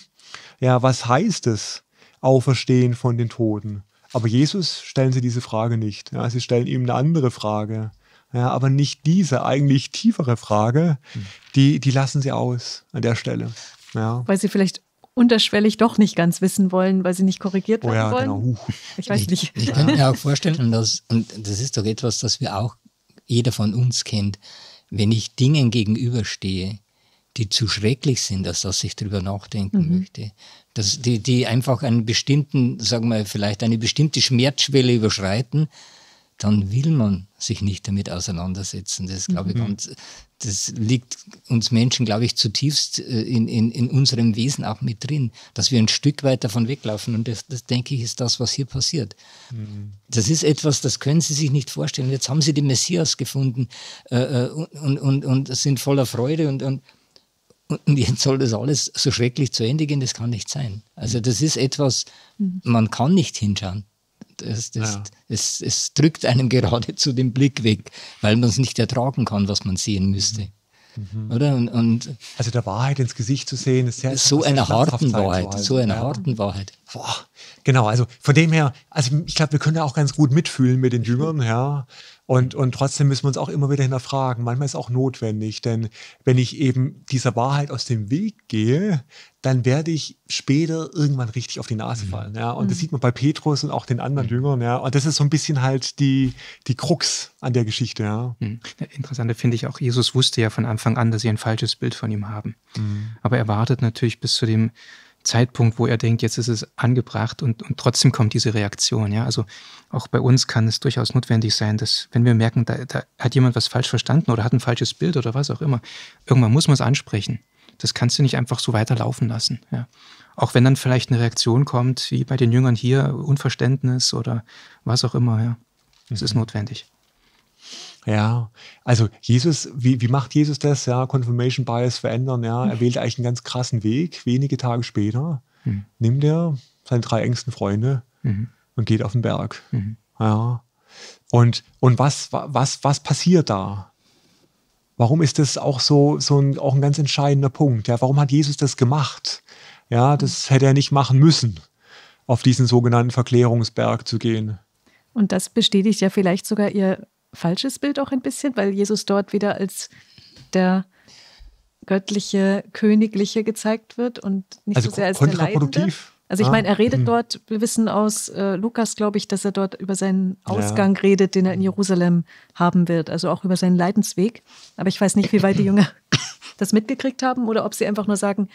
Speaker 1: ja, was heißt es, Auferstehen von den Toten? Aber Jesus stellen sie diese Frage nicht. Ja, sie stellen ihm eine andere Frage. Ja, aber nicht diese eigentlich tiefere Frage, hm. die, die lassen sie aus an der Stelle. Ja.
Speaker 4: Weil sie vielleicht unterschwellig doch nicht ganz wissen wollen, weil sie nicht korrigiert werden oh ja, wollen. Genau. Ich weiß nicht. Ich, ich kann mir auch
Speaker 3: vorstellen, dass, und das ist doch etwas, das wir auch, jeder von uns kennt, wenn ich Dingen gegenüberstehe, die zu schrecklich sind, als dass ich darüber nachdenken mhm. möchte. Dass die, die einfach einen bestimmten, sagen wir mal, vielleicht eine bestimmte Schmerzschwelle überschreiten, dann will man sich nicht damit auseinandersetzen. Das, glaube ich, mhm. ganz, das liegt uns Menschen, glaube ich, zutiefst äh, in, in, in, unserem Wesen auch mit drin, dass wir ein Stück weit davon weglaufen. Und das, das denke ich, ist das, was hier passiert. Mhm. Das ist etwas, das können Sie sich nicht vorstellen. Jetzt haben Sie den Messias gefunden äh, äh und, und, und, sind voller Freude und, und und jetzt soll das alles so schrecklich zu Ende gehen, das kann nicht sein. Also mhm. das ist etwas, mhm. man kann nicht hinschauen. Das, das, ja. es, es drückt einem geradezu den Blick weg, weil man es nicht ertragen kann, was man sehen müsste.
Speaker 1: Mhm. Oder? Und, und, also der Wahrheit ins Gesicht zu sehen, ist sehr So einer harten Wahrheit, so einer harten Wahrheit. Boah. Genau, also von dem her, also ich glaube, wir können ja auch ganz gut mitfühlen mit den Jüngern, ja. Und, und trotzdem müssen wir uns auch immer wieder hinterfragen. Manchmal ist es auch notwendig, denn wenn ich eben dieser Wahrheit aus dem Weg gehe, dann werde ich später irgendwann richtig auf die Nase mhm. fallen. Ja? Und das mhm. sieht man bei Petrus und auch den anderen mhm. Jüngern. Ja? Und das ist so ein bisschen halt die, die Krux an der Geschichte. Ja? Interessante finde ich auch, Jesus wusste ja von Anfang an, dass sie ein falsches Bild von ihm haben. Mhm. Aber er
Speaker 2: wartet natürlich bis zu dem Zeitpunkt, wo er denkt, jetzt ist es angebracht und, und trotzdem kommt diese Reaktion. Ja? Also auch bei uns kann es durchaus notwendig sein, dass wenn wir merken, da, da hat jemand was falsch verstanden oder hat ein falsches Bild oder was auch immer, irgendwann muss man es ansprechen. Das kannst du nicht einfach so weiterlaufen lassen. Ja? Auch wenn dann vielleicht eine Reaktion kommt, wie bei den Jüngern hier, Unverständnis oder was auch immer. Ja? Das mhm.
Speaker 1: ist notwendig. Ja, also Jesus, wie, wie macht Jesus das? Ja, Confirmation Bias verändern, ja. Er hm. wählt eigentlich einen ganz krassen Weg. Wenige Tage später mhm. nimmt er seine drei engsten Freunde mhm. und geht auf den Berg. Mhm. Ja. Und, und was, was, was passiert da? Warum ist das auch so, so ein, auch ein ganz entscheidender Punkt? Ja, warum hat Jesus das gemacht? Ja, mhm. das hätte er nicht machen müssen, auf diesen sogenannten Verklärungsberg zu gehen.
Speaker 4: Und das bestätigt ja vielleicht sogar ihr falsches Bild auch ein bisschen, weil Jesus dort wieder als der göttliche, königliche gezeigt wird und nicht also so sehr als der Leidende. Also ich ah. meine, er redet hm. dort, wir wissen aus äh, Lukas, glaube ich, dass er dort über seinen Ausgang ja. redet, den er in Jerusalem haben wird, also auch über seinen Leidensweg. Aber ich weiß nicht, wie weit die Jünger das mitgekriegt haben oder ob sie einfach nur sagen,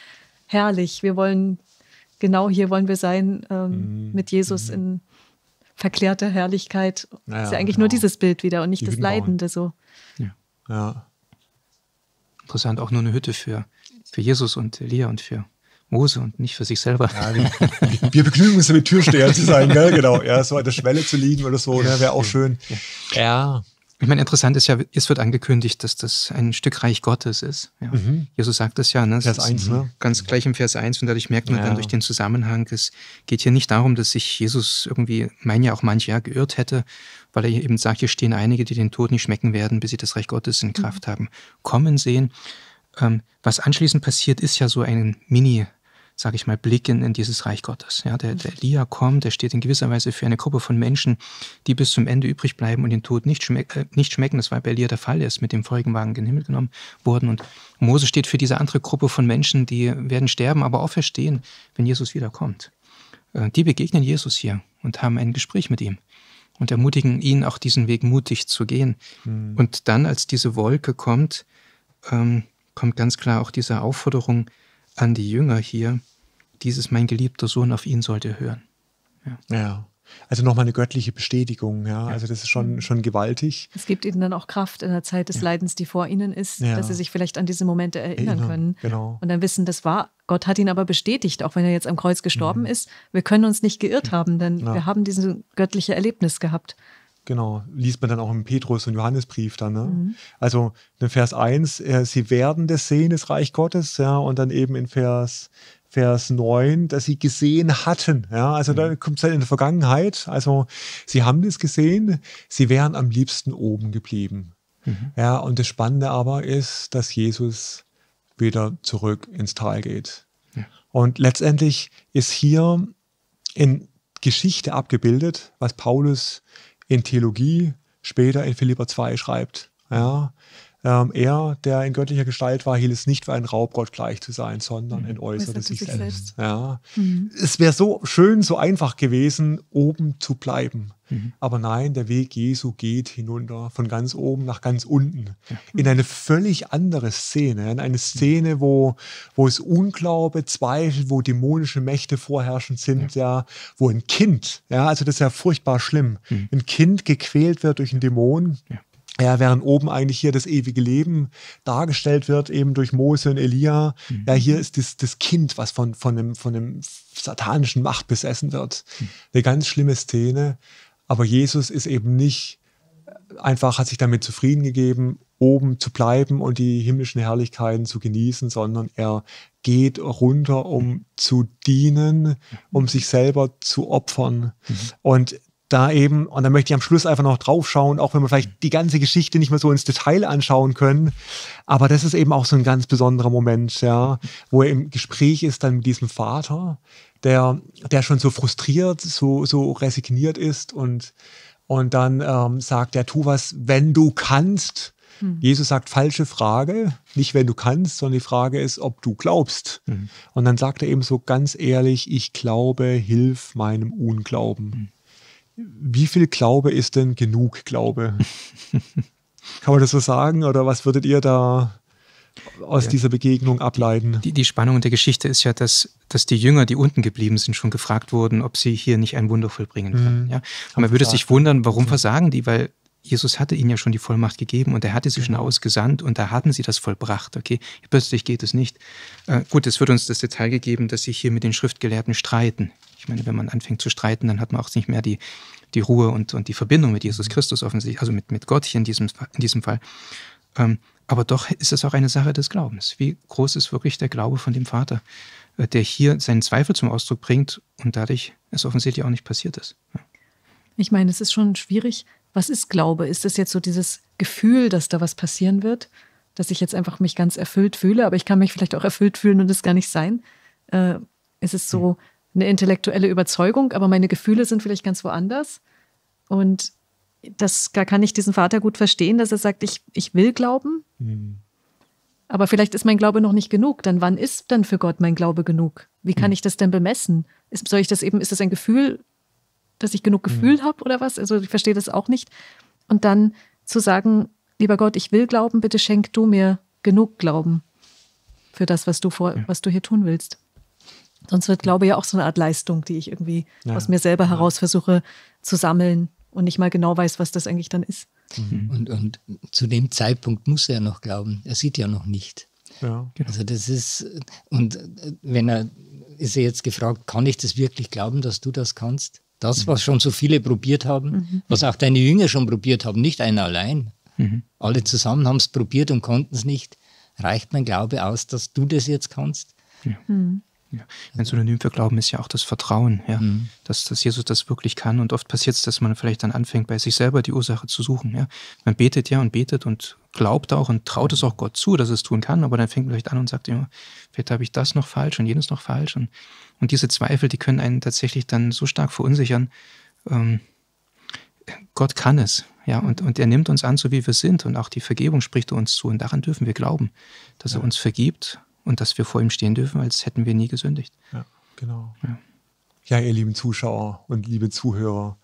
Speaker 4: herrlich, wir wollen, genau hier wollen wir sein ähm, mhm. mit Jesus mhm. in verklärte Herrlichkeit. Ja, ist ja eigentlich genau. nur dieses Bild wieder und nicht Die das Leidende so.
Speaker 2: Ja. ja. Interessant, auch nur eine Hütte für, für Jesus und Elia und für Mose und nicht für sich selber. Ja, wir, wir begnügen uns damit, Türsteher zu sein, gell?
Speaker 1: genau. Ja, so an der Schwelle zu liegen oder so, ne? wäre auch schön.
Speaker 2: Ja, ich meine, interessant ist ja, es wird angekündigt, dass das ein Stück Reich Gottes ist. Ja. Mhm. Jesus sagt das ja, ne? Vers 1, ne? Ganz gleich im Vers 1 und dadurch merkt man ja. dann durch den Zusammenhang, es geht hier nicht darum, dass sich Jesus irgendwie, meinen ja auch manche, ja, geirrt hätte, weil er eben sagt, hier stehen einige, die den Tod nicht schmecken werden, bis sie das Reich Gottes in Kraft mhm. haben, kommen sehen. Ähm, was anschließend passiert, ist ja so ein Mini- sage ich mal, blicken in dieses Reich Gottes. Ja, der, der Elia mhm. kommt, der steht in gewisser Weise für eine Gruppe von Menschen, die bis zum Ende übrig bleiben und den Tod nicht, schmeck, äh, nicht schmecken. Das war bei Elia der Fall, er ist mit dem Wagen in den Himmel genommen worden. Und Mose steht für diese andere Gruppe von Menschen, die werden sterben, aber auch verstehen, wenn Jesus wiederkommt. Äh, die begegnen Jesus hier und haben ein Gespräch mit ihm und ermutigen ihn, auch diesen Weg mutig zu gehen. Mhm. Und dann, als diese Wolke kommt, ähm, kommt ganz klar auch diese Aufforderung, an die Jünger hier, dieses mein geliebter Sohn auf ihn sollt ihr hören. Ja. ja.
Speaker 1: Also nochmal eine göttliche Bestätigung, ja? ja. Also das ist schon, mhm. schon gewaltig.
Speaker 4: Es gibt ihnen dann auch Kraft in der Zeit des ja. Leidens, die vor ihnen ist, dass sie sich vielleicht an diese Momente erinnern, erinnern, können. Genau. Und dann wissen, das war, Gott hat ihn aber bestätigt, auch wenn er jetzt am Kreuz gestorben mhm. ist. Wir können uns nicht geirrt haben, denn wir haben dieses göttliche Erlebnis gehabt.
Speaker 1: Genau, liest man dann auch im Petrus- und Johannesbrief dann. Ne? Mhm. Also in Vers 1, äh, sie werden das sehen, des Reich Gottes, ja, und dann eben in Vers, Vers 9, dass sie gesehen hatten. Ja, also mhm. da kommt es halt in der Vergangenheit. Also sie haben das gesehen, sie wären am liebsten oben geblieben. Mhm. Ja, und das Spannende aber ist, dass Jesus wieder zurück ins Tal geht. Ja. Und letztendlich ist hier in Geschichte abgebildet, was Paulus äh, in Theologie, später in Philippa 2 schreibt. Ja, ähm, er, der in göttlicher Gestalt war, hielt es nicht für einen Raubgott gleich zu sein, sondern mhm. entäußerte sich selbst. selbst. Ja. Mhm. Es wäre so schön, so einfach gewesen, oben zu bleiben. Mhm. Aber nein, der Weg Jesu geht hinunter, von ganz oben nach ganz unten, ja. in eine völlig andere Szene, in eine Szene, wo, wo es Unglaube, Zweifel, wo dämonische Mächte vorherrschend sind, ja. ja wo ein Kind, ja, also das ist ja furchtbar schlimm, mhm. ein Kind gequält wird durch einen Dämon. Ja ja, während oben eigentlich hier das ewige Leben dargestellt wird, eben durch Mose und Elia. Mhm. Ja, hier ist das, das Kind, was von, von, einem, von einem satanischen Macht besessen wird. Mhm. Eine ganz schlimme Szene. Aber Jesus ist eben nicht einfach, hat sich damit zufrieden gegeben, oben zu bleiben und die himmlischen Herrlichkeiten zu genießen, sondern er geht runter, um zu dienen, um sich selber zu opfern. Mhm. Und da eben, und dann möchte ich am Schluss einfach noch drauf schauen, auch wenn wir vielleicht mhm. die ganze Geschichte nicht mehr so ins Detail anschauen können. Aber das ist eben auch so ein ganz besonderer Moment, ja, wo er im Gespräch ist dann mit diesem Vater, der, der schon so frustriert, so, so resigniert ist und, und dann ähm, sagt er, tu was, wenn du kannst. Hm. Jesus sagt, falsche Frage, nicht wenn du kannst, sondern die Frage ist, ob du glaubst. Hm. Und dann sagt er eben so ganz ehrlich, ich glaube, hilf meinem Unglauben. Hm wie viel Glaube ist denn genug Glaube? Kann man das so sagen? Oder was würdet ihr da aus ja. dieser Begegnung ableiten? Die, die, Spannung der
Speaker 2: Geschichte ist ja, dass, dass die Jünger, die unten geblieben sind, schon gefragt wurden, ob sie hier nicht ein Wunder vollbringen können. Mhm. Ja? Und Haben man würde gesagt, sich wundern, warum ja. versagen die, weil Jesus hatte ihnen ja schon die Vollmacht gegeben und er hatte sie schon genau. ausgesandt und da hatten sie das vollbracht. Okay, plötzlich geht es nicht. Äh, gut, es wird uns das Detail gegeben, dass sie hier mit den Schriftgelehrten streiten. Ich meine, wenn man anfängt zu streiten, dann hat man auch nicht mehr die, die Ruhe und, und die Verbindung mit Jesus Christus offensichtlich, also mit, mit Gott hier in diesem, in diesem Fall. Ähm, aber doch ist es auch eine Sache des Glaubens. Wie groß ist wirklich der Glaube von dem Vater, äh, der hier seinen Zweifel zum Ausdruck bringt und dadurch es offensichtlich auch nicht passiert ist. Ja.
Speaker 4: Ich meine, es ist schon schwierig. Was ist Glaube? Ist es jetzt so dieses Gefühl, dass da was passieren wird? Dass ich jetzt einfach mich ganz erfüllt fühle, aber ich kann mich vielleicht auch erfüllt fühlen und es gar nicht sein? Äh, ist es so, hm eine intellektuelle Überzeugung, aber meine Gefühle sind vielleicht ganz woanders. Und das, da kann ich diesen Vater gut verstehen, dass er sagt, ich, ich will glauben, mhm. aber vielleicht ist mein Glaube noch nicht genug. Dann wann ist dann für Gott mein Glaube genug? Wie kann mhm. ich das denn bemessen? Ist, soll ich das eben, ist das ein Gefühl, dass ich genug mhm. Gefühl mhm. habe oder was? Also ich verstehe das auch nicht. Und dann zu sagen, lieber Gott, ich will glauben, bitte schenk du mir genug Glauben für das, was du vor, ja. was du hier tun willst. Sonst wird Glaube ja auch so eine Art Leistung, die ich irgendwie ja. aus mir selber heraus versuche zu sammeln und nicht mal genau weiß, was das eigentlich dann ist.
Speaker 3: Mhm. mhm. Und, und zu dem Zeitpunkt muss er noch glauben. Er sieht ja noch nicht. Ja, genau. Also das ist, und äh, wenn er, ist er jetzt gefragt, kann ich das wirklich glauben, dass du das kannst? Das, mhm. was schon so viele probiert haben, mhm. was auch deine Jünger schon probiert haben, nicht einer allein. Mhm. Alle zusammen haben es probiert und konnten es nicht. Reicht mein Glaube aus, dass du das jetzt kannst?
Speaker 2: Ja. Mhm. Ja. Ein Synonym für Glauben ist ja auch das Vertrauen, ja? Mhm. dass, dass Jesus das wirklich kann. Und oft passiert es, dass man vielleicht dann anfängt, bei sich selber die Ursache zu suchen. Ja? Man betet ja und betet und glaubt auch und traut es auch Gott zu, dass es tun kann, aber dann fängt man vielleicht an und sagt immer, vielleicht habe ich das noch falsch und jenes noch falsch. Und, und diese Zweifel, die können einen tatsächlich dann so stark verunsichern. Ähm, Gott kann es, ja, und, und er nimmt uns an, so wie wir sind. Und auch die Vergebung spricht er uns zu. Und daran dürfen wir glauben, dass er uns vergibt und dass wir vor ihm stehen dürfen, als hätten wir nie gesündigt.
Speaker 1: Ja, genau. Ja. ja, ihr lieben Zuschauer und liebe Zuhörer,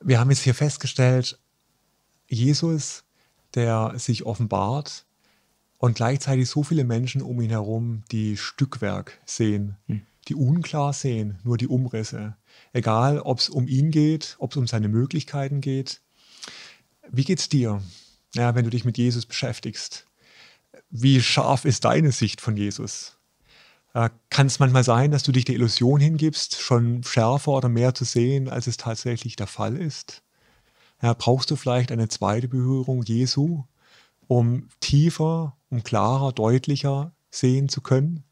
Speaker 1: wir haben jetzt hier festgestellt, Jesus, der sich offenbart und gleichzeitig so viele Menschen um ihn herum, die Stückwerk sehen, hm. die unklar sehen, nur die Umrisse. Egal, ob es um ihn geht, ob es um seine Möglichkeiten geht. Wie geht's dir, ja, wenn du dich mit Jesus beschäftigst? wie scharf ist deine Sicht von Jesus? Äh, Kann es manchmal sein, dass du dich der Illusion hingibst, schon schärfer oder mehr zu sehen, als es tatsächlich der Fall ist? Ja, äh, brauchst du vielleicht eine zweite Berührung Jesu, um tiefer, um klarer, deutlicher sehen zu können?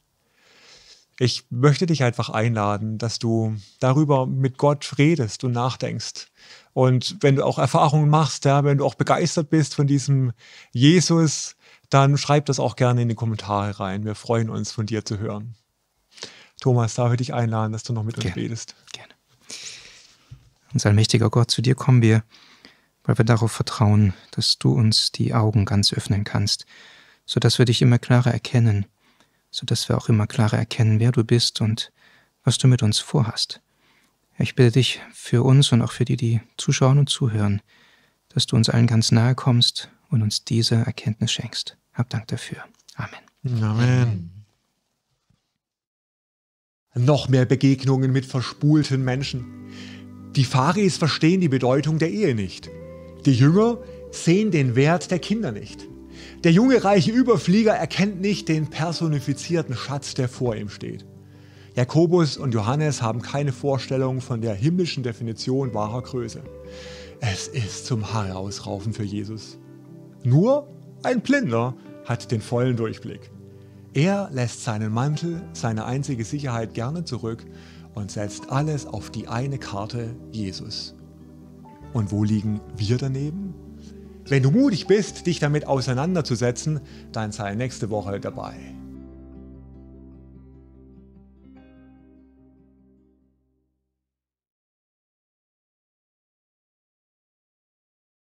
Speaker 1: Ich möchte dich einfach einladen, dass du darüber mit Gott redest und nachdenkst. Und wenn du auch Erfahrungen machst, ja, wenn du auch begeistert bist von diesem Jesus, dann schreib das auch gerne in die Kommentare rein. Wir freuen uns, von dir zu hören. Thomas, darf ich dich einladen, dass du noch mit uns redest? Gerne.
Speaker 2: Unser allmächtiger Gott, zu dir kommen wir, weil wir darauf vertrauen, dass du uns die Augen ganz öffnen kannst, sodass wir dich immer klarer erkennen, sodass wir auch immer klarer erkennen, wer du bist und was du mit uns vorhast. Ich bitte dich für uns und auch für die, die zuschauen und zuhören, dass du uns allen ganz nahe kommst und uns diese Erkenntnis schenkst. Hab Dank dafür.
Speaker 1: Amen. Amen. Noch mehr Begegnungen mit verspulten Menschen. Die Pharis verstehen die Bedeutung der Ehe nicht. Die Jünger sehen den Wert der Kinder nicht. Der junge reiche Überflieger erkennt nicht den personifizierten Schatz, der vor ihm steht. Jakobus und Johannes haben keine Vorstellung von der himmlischen Definition wahrer Größe. Es ist zum Haare ausraufen für Jesus. Nur ein Blinder hat den vollen Durchblick. Er lässt seinen Mantel, seine einzige Sicherheit gerne zurück und setzt alles auf die eine Karte Jesus. Und wo liegen wir daneben? Wenn du mutig bist, dich damit auseinanderzusetzen, dann sei nächste Woche dabei.